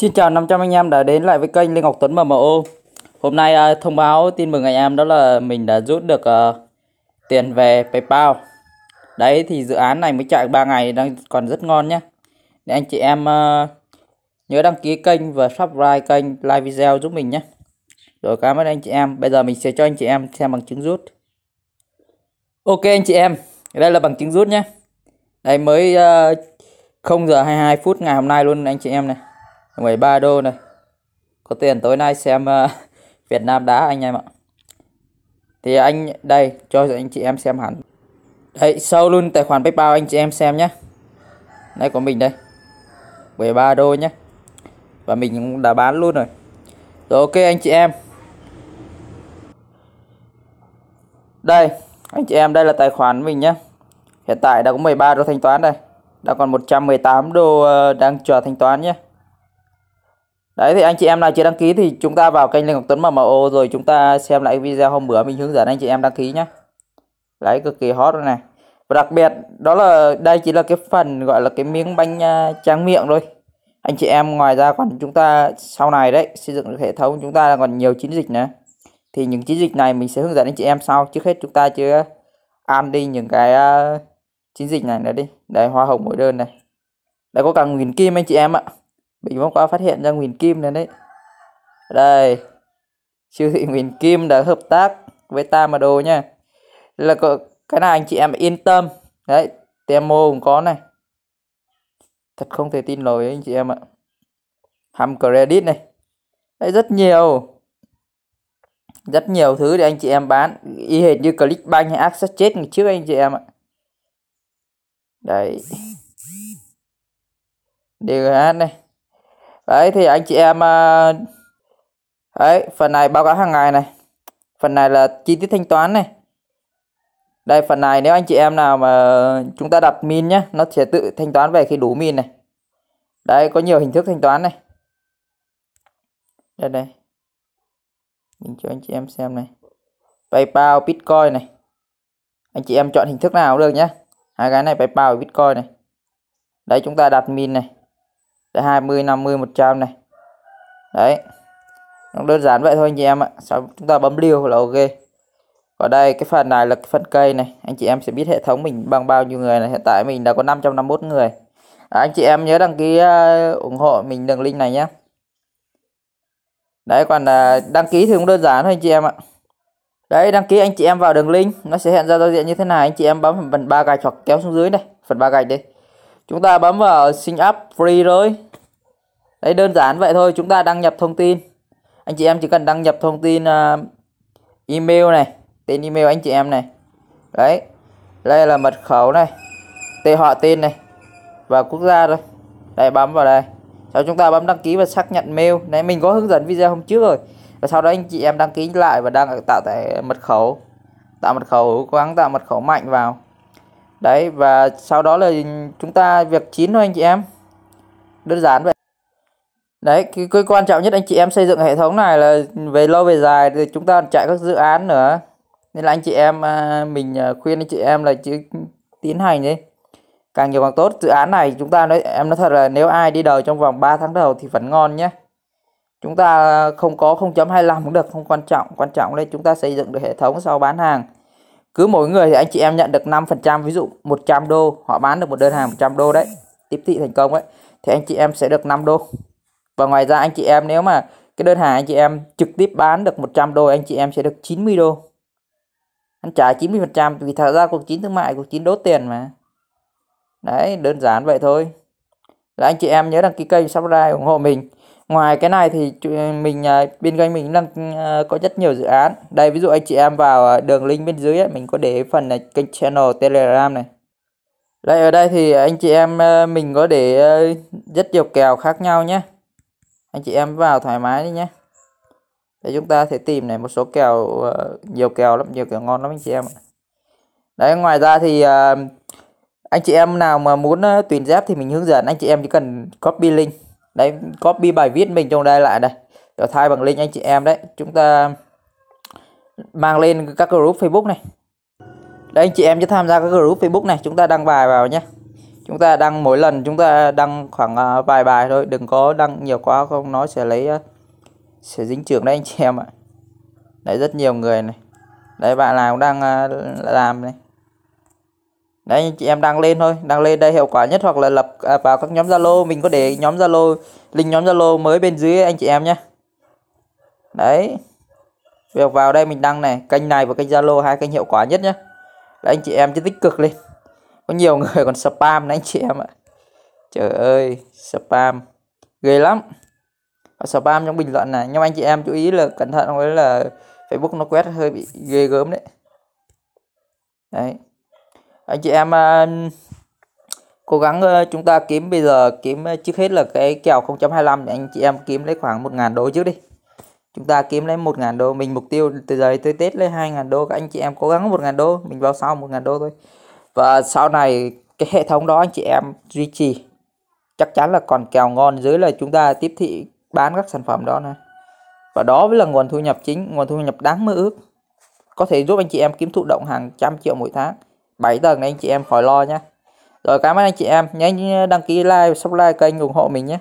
Xin chào 500 anh em đã đến lại với kênh Lê Ngọc Tuấn MMO Hôm nay à, thông báo tin mừng anh em đó là mình đã rút được uh, tiền về PayPal Đấy thì dự án này mới chạy 3 ngày đang còn rất ngon nhé Để anh chị em uh, nhớ đăng ký kênh và subscribe kênh like video giúp mình nhé Rồi cảm ơn anh chị em Bây giờ mình sẽ cho anh chị em xem bằng chứng rút Ok anh chị em Đây là bằng chứng rút nhé Đây mới uh, 0 giờ 22 phút ngày hôm nay luôn anh chị em này ngoài ba đô này có tiền tối nay xem uh, Việt Nam đá anh em ạ thì anh đây cho anh chị em xem hẳn đây sâu luôn tài khoản PayPal anh chị em xem nhé đây của mình đây 13 đô nhé và mình cũng đã bán luôn rồi rồi ok anh chị em đây anh chị em đây là tài khoản mình nhé hiện tại đã có 13 đô thanh toán đây đã còn 118 đô ờ, đang chờ thanh toán nhé Đấy thì anh chị em nào chưa đăng ký thì chúng ta vào kênh Lê Ngọc Tuấn MMO rồi chúng ta xem lại video hôm bữa mình hướng dẫn anh chị em đăng ký nhé. Đấy cực kỳ hot rồi này. Và đặc biệt đó là đây chỉ là cái phần gọi là cái miếng bánh à, tráng miệng thôi. Anh chị em ngoài ra còn chúng ta sau này đấy xây dựng được hệ thống chúng ta còn nhiều chiến dịch nữa. Thì những chiến dịch này mình sẽ hướng dẫn anh chị em sau. Trước hết chúng ta chưa ăn đi những cái uh, chiến dịch này nữa đi. Đấy hoa hồng mỗi đơn này. Đây có cả nghìn kim anh chị em ạ mình hôm qua phát hiện ra Nguyễn Kim này đấy đây siêu thị Nguyễn Kim đã hợp tác với ta mà đồ nha là có, cái này anh chị em yên tâm đấy demo cũng có này thật không thể tin nổi anh chị em ạ hầm credit này đấy rất nhiều rất nhiều thứ để anh chị em bán y hệt như Clickbank hay Access chết ngày trước anh chị em ạ đấy DGH này đấy thì anh chị em à, đấy phần này báo cáo hàng ngày này phần này là chi tiết thanh toán này đây phần này nếu anh chị em nào mà chúng ta đặt min nhé nó sẽ tự thanh toán về khi đủ min này đấy có nhiều hình thức thanh toán này đây đây mình cho anh chị em xem này PayPal Bitcoin này anh chị em chọn hình thức nào cũng được nhé hai cái này PayPal Bitcoin này đấy chúng ta đặt min này đây 20 50 100 này đấy nó đơn giản vậy thôi anh chị em ạ sau chúng ta bấm lưu là ok ở đây cái phần này là cái phần cây này anh chị em sẽ biết hệ thống mình bằng bao nhiêu người này hiện tại mình đã có 551 người Đó, à, anh chị em nhớ đăng ký uh, ủng hộ mình đường link này nhé đấy còn uh, đăng ký thì cũng đơn giản thôi anh chị em ạ đấy đăng ký anh chị em vào đường link nó sẽ hiện ra giao diện như thế này anh chị em bấm phần ba gạch hoặc kéo xuống dưới này phần ba gạch đây chúng ta bấm vào sign up free rồi đấy đơn giản vậy thôi chúng ta đăng nhập thông tin anh chị em chỉ cần đăng nhập thông tin uh, email này tên email anh chị em này đấy đây là mật khẩu này tên họ tên này và quốc gia rồi, đây bấm vào đây sau chúng ta bấm đăng ký và xác nhận mail này mình có hướng dẫn video hôm trước rồi và sau đó anh chị em đăng ký lại và đang tạo tại mật khẩu tạo mật khẩu cố gắng tạo mật khẩu mạnh vào đấy và sau đó là chúng ta việc chín thôi anh chị em đơn giản vậy đấy cái, cái quan trọng nhất anh chị em xây dựng hệ thống này là về lâu về dài thì chúng ta chạy các dự án nữa nên là anh chị em à, mình à, khuyên anh chị em là chứ tiến hành đi càng nhiều càng tốt dự án này chúng ta nói em nói thật là nếu ai đi đầu trong vòng 3 tháng đầu thì vẫn ngon nhé chúng ta không có 0.25 cũng được không quan trọng quan trọng là chúng ta xây dựng được hệ thống sau bán hàng cứ mỗi người thì anh chị em nhận được 5% ví dụ 100 đô họ bán được một đơn hàng 100 đô đấy tiếp thị thành công ấy thì anh chị em sẽ được 5 đô và ngoài ra anh chị em nếu mà cái đơn hàng anh chị em trực tiếp bán được 100 đô anh chị em sẽ được 90 đô anh trả 90 phần trăm vì thật ra cuộc chiến thương mại cuộc chiến đốt tiền mà đấy đơn giản vậy thôi là anh chị em nhớ đăng ký kênh subscribe ủng hộ mình ngoài cái này thì mình à, bên kênh mình đang à, có rất nhiều dự án đây ví dụ anh chị em vào à, đường link bên dưới ấy, mình có để phần này, kênh channel telegram này đây ở đây thì anh chị em mình có để rất nhiều kèo khác nhau nhé anh chị em vào thoải mái đi nhé để chúng ta sẽ tìm này một số kèo nhiều kèo lắm nhiều kèo ngon lắm anh chị em đấy ngoài ra thì anh chị em nào mà muốn tuyển dép thì mình hướng dẫn anh chị em chỉ cần copy link đây copy bài viết mình trong đây lại đây rồi thay bằng link anh chị em đấy chúng ta mang lên các group Facebook này đây anh chị em sẽ tham gia các group Facebook này chúng ta đăng bài vào nhé chúng ta đăng mỗi lần chúng ta đăng khoảng à, vài bài thôi đừng có đăng nhiều quá không nó sẽ lấy à, sẽ dính trưởng đấy anh chị em ạ đấy rất nhiều người này đấy bạn nào cũng đang à, làm này đấy chị em đăng lên thôi đăng lên đây hiệu quả nhất hoặc là lập à, vào các nhóm zalo mình có để nhóm zalo link nhóm zalo mới bên dưới anh chị em nhé đấy việc vào đây mình đăng này kênh này và kênh zalo hai kênh hiệu quả nhất nhé đấy anh chị em chứ tích cực lên có nhiều người còn spam đấy anh chị em ạ trời ơi spam ghê lắm Họ spam trong bình luận này nhưng anh chị em chú ý là cẩn thận với là facebook nó quét hơi bị ghê gớm đấy đấy anh ờ, chị em ờ, cố gắng ờ, chúng ta kiếm bây giờ kiếm trước hết là cái kèo 0.25 để anh chị em kiếm lấy khoảng 1.000 đô trước đi chúng ta kiếm lấy 1.000 đô mình mục tiêu từ giờ tới Tết lấy 2.000 đô các anh chị em cố gắng 1.000 đô mình vào sau 1.000 đô thôi và sau này cái hệ thống đó anh chị em duy trì chắc chắn là còn kèo ngon dưới là chúng ta tiếp thị bán các sản phẩm đó này và đó mới là nguồn thu nhập chính nguồn thu nhập đáng mơ ước có thể giúp anh chị em kiếm thụ động hàng trăm triệu mỗi tháng 7 tầng anh chị em khỏi lo nhé rồi cảm ơn anh chị em nhớ đăng ký like subscribe kênh ủng hộ mình nhé